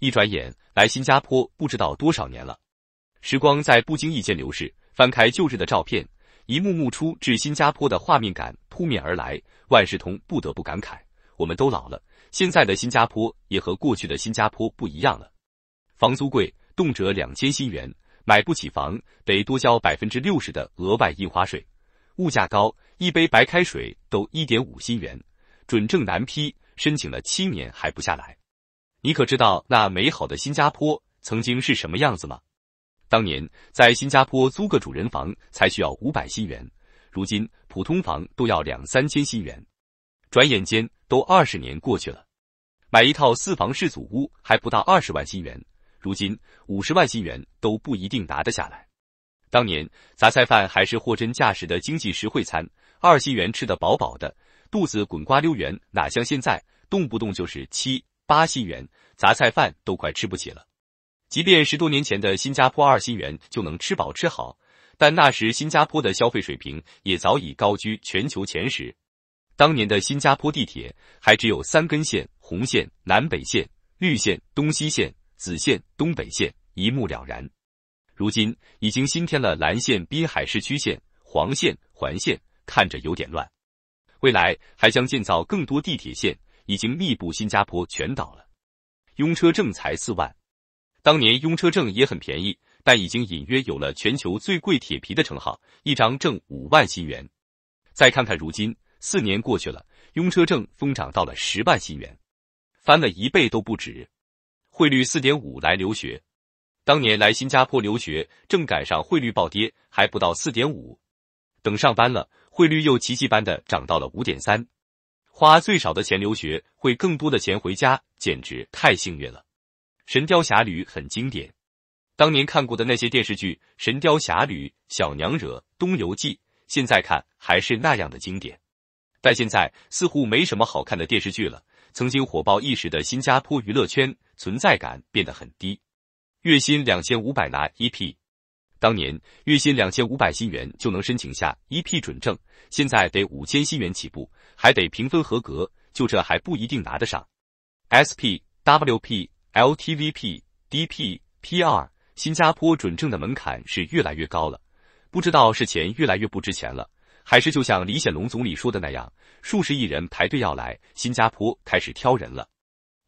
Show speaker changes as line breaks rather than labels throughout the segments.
一转眼来新加坡不知道多少年了，时光在不经意间流逝。翻开旧日的照片，一幕幕初至新加坡的画面感扑面而来。万事通不得不感慨：我们都老了。现在的新加坡也和过去的新加坡不一样了。房租贵，动辄两千新元，买不起房得多交百分之六十的额外印花税。物价高，一杯白开水都一点五新元。准证难批，申请了七年还不下来。你可知道那美好的新加坡曾经是什么样子吗？当年在新加坡租个主人房才需要五百新元，如今普通房都要两三千新元。转眼间都二十年过去了，买一套四房式祖屋还不到二十万新元，如今五十万新元都不一定拿得下来。当年杂菜饭还是货真价实的经济实惠餐，二新元吃得饱饱的，肚子滚瓜溜圆，哪像现在动不动就是七。八新元，杂菜饭都快吃不起了。即便十多年前的新加坡二新元就能吃饱吃好，但那时新加坡的消费水平也早已高居全球前十。当年的新加坡地铁还只有三根线：红线、南北线、绿线、东西线、紫线、东北线，一目了然。如今已经新添了蓝线、滨海市区线、黄线、环线，看着有点乱。未来还将建造更多地铁线。已经密布新加坡全岛了，拥车证才四万。当年拥车证也很便宜，但已经隐约有了全球最贵铁皮的称号，一张挣五万新元。再看看如今，四年过去了，拥车证疯涨到了十万新元，翻了一倍都不止。汇率四点五来留学，当年来新加坡留学正赶上汇率暴跌，还不到四点五。等上班了，汇率又奇迹般的涨到了五点三。花最少的钱留学，会更多的钱回家，简直太幸运了。《神雕侠侣》很经典，当年看过的那些电视剧，《神雕侠侣》《小娘惹》《东游记》，现在看还是那样的经典。但现在似乎没什么好看的电视剧了。曾经火爆一时的新加坡娱乐圈存在感变得很低，月薪两千五百拿一 p 当年月薪两千五百新元就能申请下一批准证，现在得五千新元起步，还得评分合格，就这还不一定拿得上。SPWP、LTVP、DP、PR，新加坡准证的门槛是越来越高了。不知道是钱越来越不值钱了，还是就像李显龙总理说的那样，数十亿人排队要来新加坡，开始挑人了。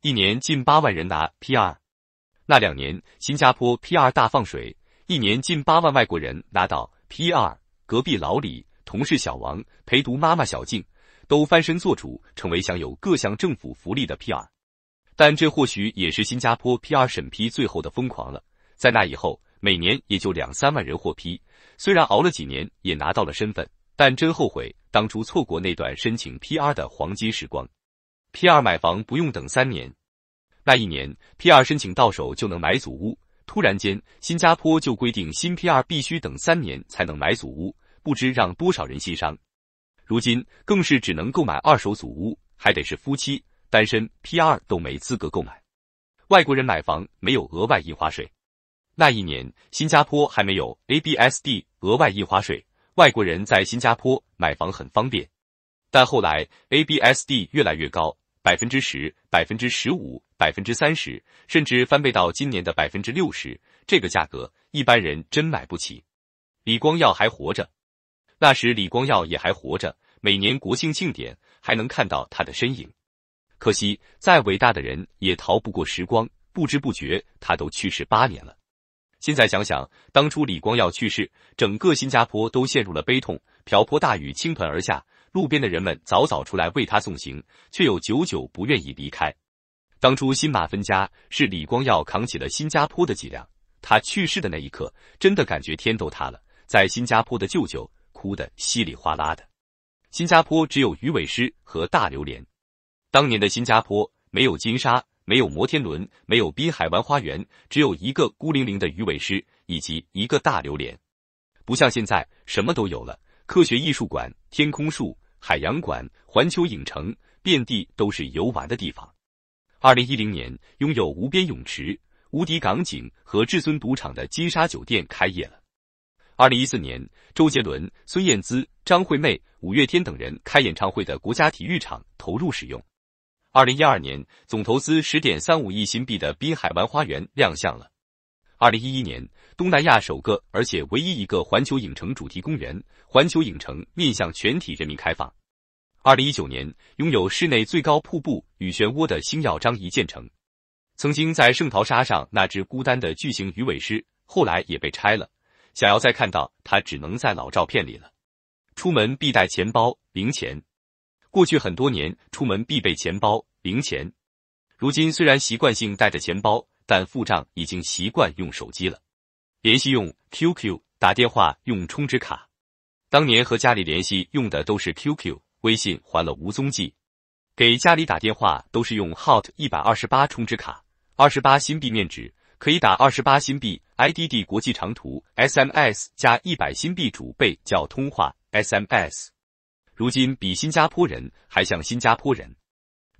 一年近八万人拿 PR，那两年新加坡 PR 大放水。一年近八万外国人拿到 PR，隔壁老李、同事小王、陪读妈妈小静都翻身做主，成为享有各项政府福利的 PR。但这或许也是新加坡 PR 审批最后的疯狂了。在那以后，每年也就两三万人获批。虽然熬了几年也拿到了身份，但真后悔当初错过那段申请 PR 的黄金时光。PR 买房不用等三年，那一年 PR 申请到手就能买祖屋。突然间，新加坡就规定新 PR 必须等三年才能买祖屋，不知让多少人心伤。如今更是只能购买二手祖屋，还得是夫妻，单身 PR 都没资格购买。外国人买房没有额外印花税。那一年，新加坡还没有 ABSD 额外印花税，外国人在新加坡买房很方便。但后来 ABSD 越来越高。百分之十、百分之十五、百分之三十，甚至翻倍到今年的百分之六十，这个价格一般人真买不起。李光耀还活着，那时李光耀也还活着，每年国庆庆典还能看到他的身影。可惜，再伟大的人也逃不过时光，不知不觉他都去世八年了。现在想想，当初李光耀去世，整个新加坡都陷入了悲痛，瓢泼大雨倾盆而下。路边的人们早早出来为他送行，却又久久不愿意离开。当初新马分家是李光耀扛起了新加坡的脊梁，他去世的那一刻，真的感觉天都塌了。在新加坡的舅舅哭得稀里哗啦的。新加坡只有鱼尾狮和大榴莲。当年的新加坡没有金沙，没有摩天轮，没有滨海湾花园，只有一个孤零零的鱼尾狮以及一个大榴莲。不像现在，什么都有了，科学艺术馆、天空树。海洋馆、环球影城，遍地都是游玩的地方。二零一零年，拥有无边泳池、无敌港景和至尊赌场的金沙酒店开业了。二零一四年，周杰伦、孙燕姿、张惠妹、五月天等人开演唱会的国家体育场投入使用。二零一二年，总投资十点三五亿新币的滨海湾花园亮相了。二零一一年，东南亚首个而且唯一一个环球影城主题公园——环球影城面向全体人民开放。二零一九年，拥有室内最高瀑布与漩涡的星耀张仪建成。曾经在圣淘沙上那只孤单的巨型鱼尾狮，后来也被拆了。想要再看到它，只能在老照片里了。出门必带钱包零钱。过去很多年，出门必备钱包零钱。如今虽然习惯性带着钱包。但付账已经习惯用手机了，联系用 QQ，打电话用充值卡。当年和家里联系用的都是 QQ，微信还了无踪迹。给家里打电话都是用 Hot 一百二十八充值卡，二十八新币面值可以打二十八新币。IDD 国际长途 SMS 加一百新币主备叫通话 SMS。如今比新加坡人还像新加坡人。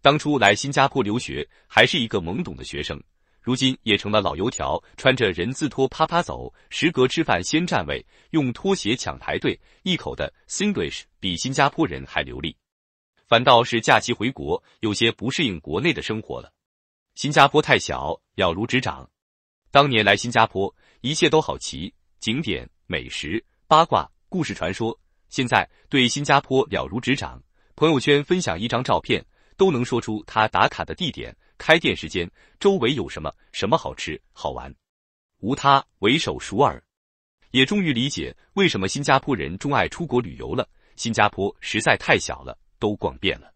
当初来新加坡留学还是一个懵懂的学生。如今也成了老油条，穿着人字拖啪啪走，时隔吃饭先占位，用拖鞋抢排队，一口的 s i n g l i s h 比新加坡人还流利。反倒是假期回国，有些不适应国内的生活了。新加坡太小，了如指掌。当年来新加坡，一切都好奇，景点、美食、八卦、故事传说。现在对新加坡了如指掌，朋友圈分享一张照片。都能说出他打卡的地点、开店时间、周围有什么什么好吃好玩，无他，唯手熟尔。也终于理解为什么新加坡人钟爱出国旅游了，新加坡实在太小了，都逛遍了。